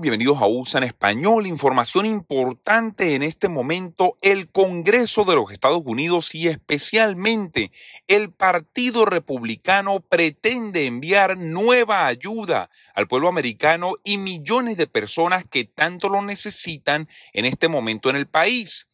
bienvenidos a USA en Español. Información importante en este momento, el Congreso de los Estados Unidos y especialmente el Partido Republicano pretende enviar nueva ayuda al pueblo americano y millones de personas que tanto lo necesitan en este momento en el país.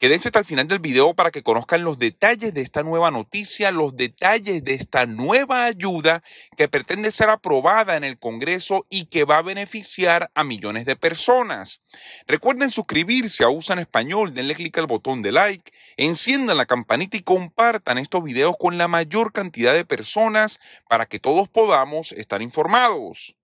Quédense hasta el final del video para que conozcan los detalles de esta nueva noticia, los detalles de esta nueva ayuda que pretende ser aprobada en el Congreso y que va a beneficiar a millones de personas. Recuerden suscribirse a Usan en Español, denle clic al botón de like, enciendan la campanita y compartan estos videos con la mayor cantidad de personas para que todos podamos estar informados.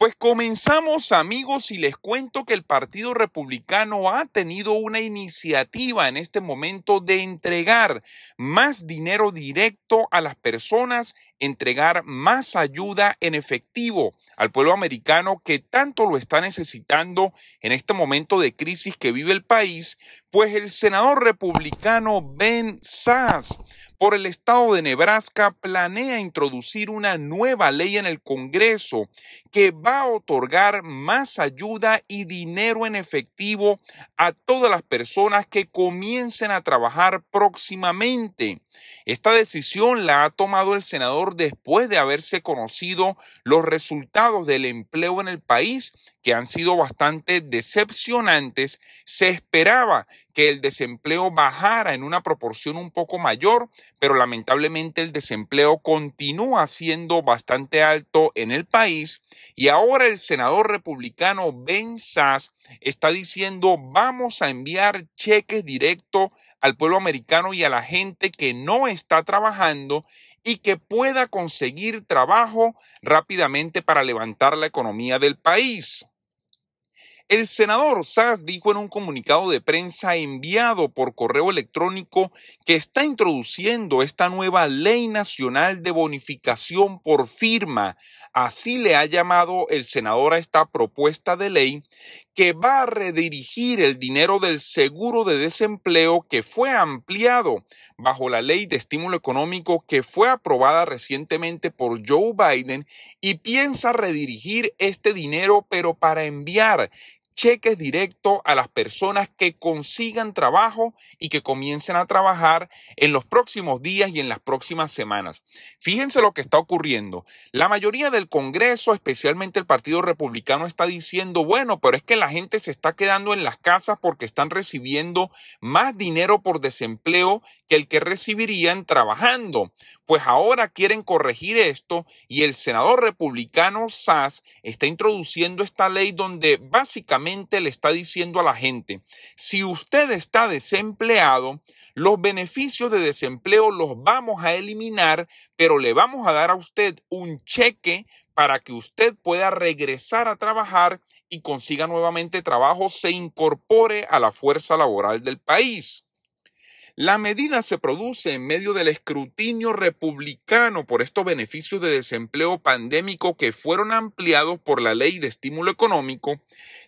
Pues comenzamos amigos y les cuento que el Partido Republicano ha tenido una iniciativa en este momento de entregar más dinero directo a las personas, entregar más ayuda en efectivo al pueblo americano que tanto lo está necesitando en este momento de crisis que vive el país, pues el senador republicano Ben Sass por el estado de Nebraska planea introducir una nueva ley en el Congreso que va a otorgar más ayuda y dinero en efectivo a todas las personas que comiencen a trabajar próximamente. Esta decisión la ha tomado el senador después de haberse conocido los resultados del empleo en el país que han sido bastante decepcionantes, se esperaba que el desempleo bajara en una proporción un poco mayor, pero lamentablemente el desempleo continúa siendo bastante alto en el país y ahora el senador republicano Ben Sass está diciendo vamos a enviar cheques directos al pueblo americano y a la gente que no está trabajando y que pueda conseguir trabajo rápidamente para levantar la economía del país. El senador Sass dijo en un comunicado de prensa enviado por correo electrónico que está introduciendo esta nueva ley nacional de bonificación por firma. Así le ha llamado el senador a esta propuesta de ley que va a redirigir el dinero del seguro de desempleo que fue ampliado bajo la ley de estímulo económico que fue aprobada recientemente por Joe Biden y piensa redirigir este dinero pero para enviar cheques directos a las personas que consigan trabajo y que comiencen a trabajar en los próximos días y en las próximas semanas. Fíjense lo que está ocurriendo. La mayoría del Congreso, especialmente el Partido Republicano, está diciendo, bueno, pero es que la gente se está quedando en las casas porque están recibiendo más dinero por desempleo que el que recibirían trabajando. Pues ahora quieren corregir esto y el senador republicano Sass está introduciendo esta ley donde básicamente le está diciendo a la gente, si usted está desempleado, los beneficios de desempleo los vamos a eliminar, pero le vamos a dar a usted un cheque para que usted pueda regresar a trabajar y consiga nuevamente trabajo, se incorpore a la fuerza laboral del país. La medida se produce en medio del escrutinio republicano por estos beneficios de desempleo pandémico que fueron ampliados por la ley de estímulo económico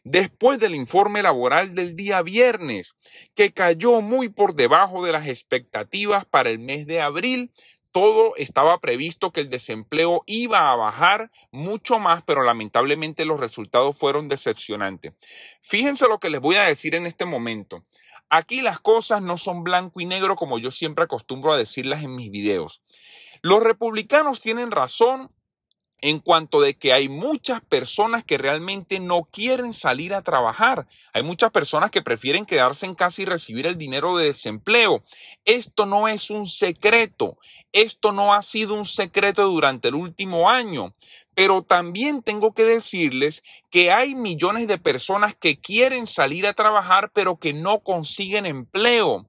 después del informe laboral del día viernes, que cayó muy por debajo de las expectativas para el mes de abril. Todo estaba previsto que el desempleo iba a bajar mucho más, pero lamentablemente los resultados fueron decepcionantes. Fíjense lo que les voy a decir en este momento. Aquí las cosas no son blanco y negro como yo siempre acostumbro a decirlas en mis videos. Los republicanos tienen razón en cuanto de que hay muchas personas que realmente no quieren salir a trabajar. Hay muchas personas que prefieren quedarse en casa y recibir el dinero de desempleo. Esto no es un secreto. Esto no ha sido un secreto durante el último año. Pero también tengo que decirles que hay millones de personas que quieren salir a trabajar pero que no consiguen empleo.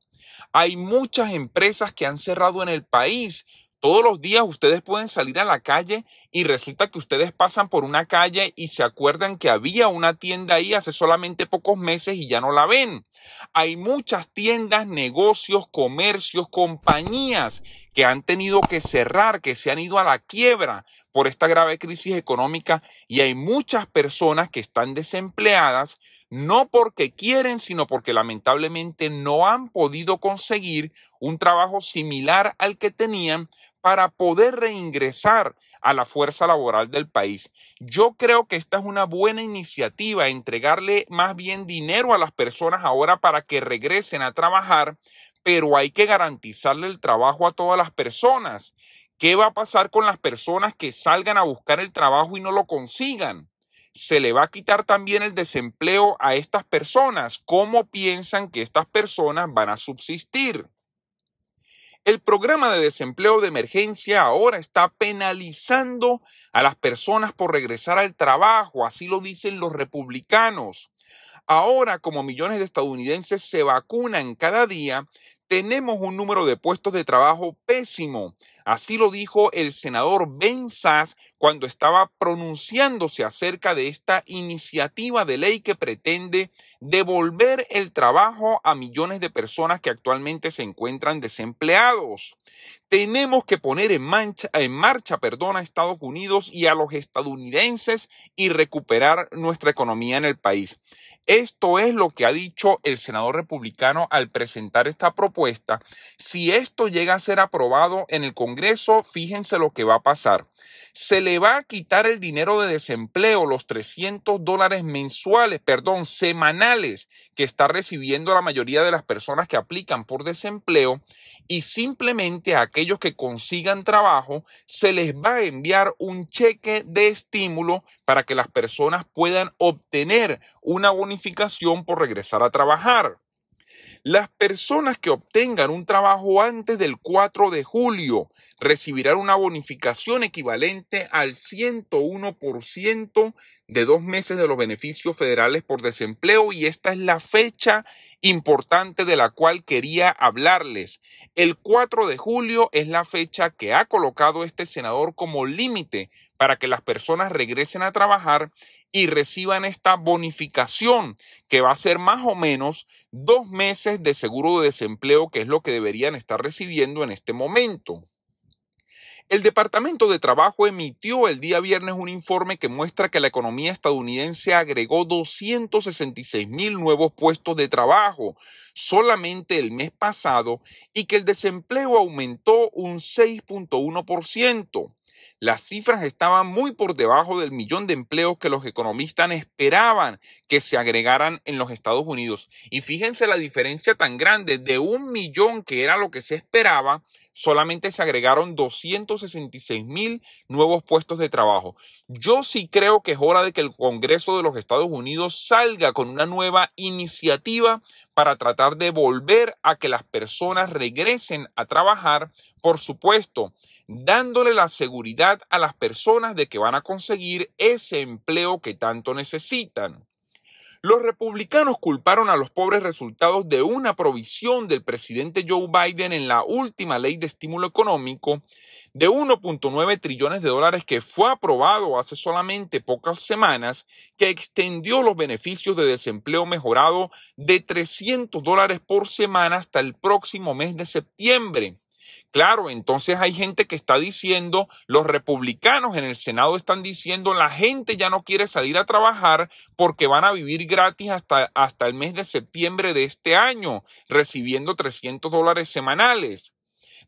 Hay muchas empresas que han cerrado en el país todos los días ustedes pueden salir a la calle y resulta que ustedes pasan por una calle y se acuerdan que había una tienda ahí hace solamente pocos meses y ya no la ven. Hay muchas tiendas, negocios, comercios, compañías que han tenido que cerrar, que se han ido a la quiebra por esta grave crisis económica y hay muchas personas que están desempleadas no porque quieren, sino porque lamentablemente no han podido conseguir un trabajo similar al que tenían para poder reingresar a la fuerza laboral del país. Yo creo que esta es una buena iniciativa, entregarle más bien dinero a las personas ahora para que regresen a trabajar, pero hay que garantizarle el trabajo a todas las personas. ¿Qué va a pasar con las personas que salgan a buscar el trabajo y no lo consigan? se le va a quitar también el desempleo a estas personas. ¿Cómo piensan que estas personas van a subsistir? El programa de desempleo de emergencia ahora está penalizando a las personas por regresar al trabajo, así lo dicen los republicanos. Ahora, como millones de estadounidenses se vacunan cada día, tenemos un número de puestos de trabajo pésimo. Así lo dijo el senador Ben Sass cuando estaba pronunciándose acerca de esta iniciativa de ley que pretende devolver el trabajo a millones de personas que actualmente se encuentran desempleados. Tenemos que poner en, en marcha a Estados Unidos y a los estadounidenses y recuperar nuestra economía en el país. Esto es lo que ha dicho el senador republicano al presentar esta propuesta. Si esto llega a ser aprobado en el Congreso, Ingreso, fíjense lo que va a pasar. Se le va a quitar el dinero de desempleo, los 300 dólares mensuales, perdón, semanales que está recibiendo la mayoría de las personas que aplican por desempleo y simplemente a aquellos que consigan trabajo se les va a enviar un cheque de estímulo para que las personas puedan obtener una bonificación por regresar a trabajar. Las personas que obtengan un trabajo antes del 4 de julio recibirán una bonificación equivalente al 101% de dos meses de los beneficios federales por desempleo y esta es la fecha importante de la cual quería hablarles. El 4 de julio es la fecha que ha colocado este senador como límite para que las personas regresen a trabajar y reciban esta bonificación que va a ser más o menos dos meses de seguro de desempleo, que es lo que deberían estar recibiendo en este momento. El Departamento de Trabajo emitió el día viernes un informe que muestra que la economía estadounidense agregó 266 mil nuevos puestos de trabajo solamente el mes pasado y que el desempleo aumentó un 6.1%. Las cifras estaban muy por debajo del millón de empleos que los economistas esperaban que se agregaran en los Estados Unidos. Y fíjense la diferencia tan grande de un millón que era lo que se esperaba solamente se agregaron 266 mil nuevos puestos de trabajo. Yo sí creo que es hora de que el Congreso de los Estados Unidos salga con una nueva iniciativa para tratar de volver a que las personas regresen a trabajar, por supuesto, dándole la seguridad a las personas de que van a conseguir ese empleo que tanto necesitan. Los republicanos culparon a los pobres resultados de una provisión del presidente Joe Biden en la última ley de estímulo económico de 1.9 trillones de dólares que fue aprobado hace solamente pocas semanas, que extendió los beneficios de desempleo mejorado de 300 dólares por semana hasta el próximo mes de septiembre. Claro, entonces hay gente que está diciendo, los republicanos en el Senado están diciendo, la gente ya no quiere salir a trabajar porque van a vivir gratis hasta, hasta el mes de septiembre de este año, recibiendo 300 dólares semanales.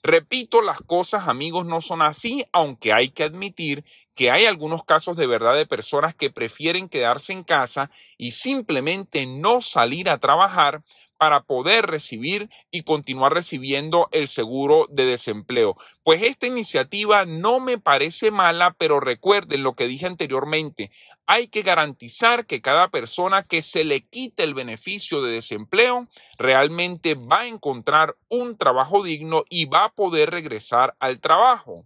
Repito, las cosas amigos no son así, aunque hay que admitir que hay algunos casos de verdad de personas que prefieren quedarse en casa y simplemente no salir a trabajar para poder recibir y continuar recibiendo el seguro de desempleo. Pues esta iniciativa no me parece mala, pero recuerden lo que dije anteriormente, hay que garantizar que cada persona que se le quite el beneficio de desempleo realmente va a encontrar un trabajo digno y va a poder regresar al trabajo.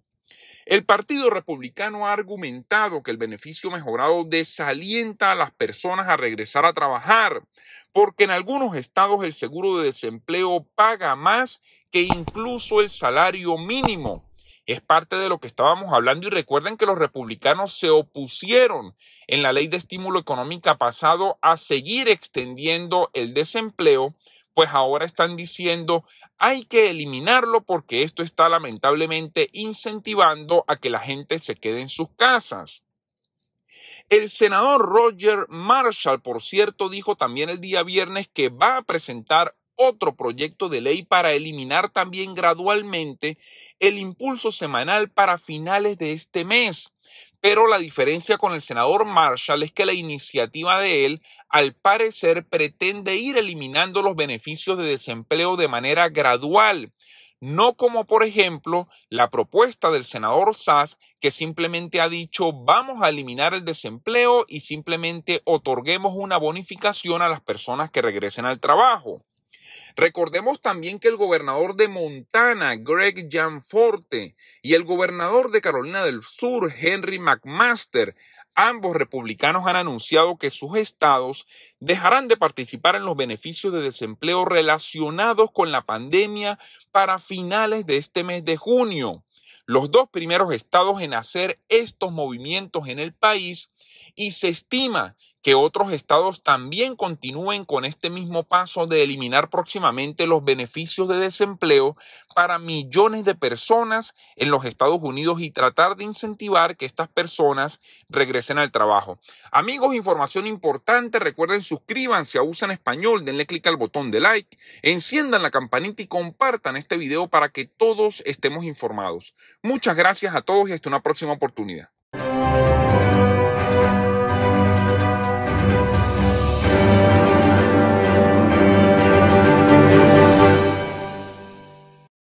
El Partido Republicano ha argumentado que el beneficio mejorado desalienta a las personas a regresar a trabajar, porque en algunos estados el seguro de desempleo paga más que incluso el salario mínimo. Es parte de lo que estábamos hablando y recuerden que los republicanos se opusieron en la ley de estímulo económica pasado a seguir extendiendo el desempleo pues ahora están diciendo hay que eliminarlo porque esto está lamentablemente incentivando a que la gente se quede en sus casas. El senador Roger Marshall, por cierto, dijo también el día viernes que va a presentar otro proyecto de ley para eliminar también gradualmente el impulso semanal para finales de este mes. Pero la diferencia con el senador Marshall es que la iniciativa de él, al parecer, pretende ir eliminando los beneficios de desempleo de manera gradual, no como por ejemplo la propuesta del senador Sass, que simplemente ha dicho vamos a eliminar el desempleo y simplemente otorguemos una bonificación a las personas que regresen al trabajo. Recordemos también que el gobernador de Montana, Greg Gianforte, y el gobernador de Carolina del Sur, Henry McMaster, ambos republicanos han anunciado que sus estados dejarán de participar en los beneficios de desempleo relacionados con la pandemia para finales de este mes de junio los dos primeros estados en hacer estos movimientos en el país y se estima que otros estados también continúen con este mismo paso de eliminar próximamente los beneficios de desempleo para millones de personas en los Estados Unidos y tratar de incentivar que estas personas regresen al trabajo. Amigos, información importante, recuerden suscríbanse a Usa en Español, denle clic al botón de like, enciendan la campanita y compartan este video para que todos estemos informados. Muchas gracias a todos y hasta una próxima oportunidad.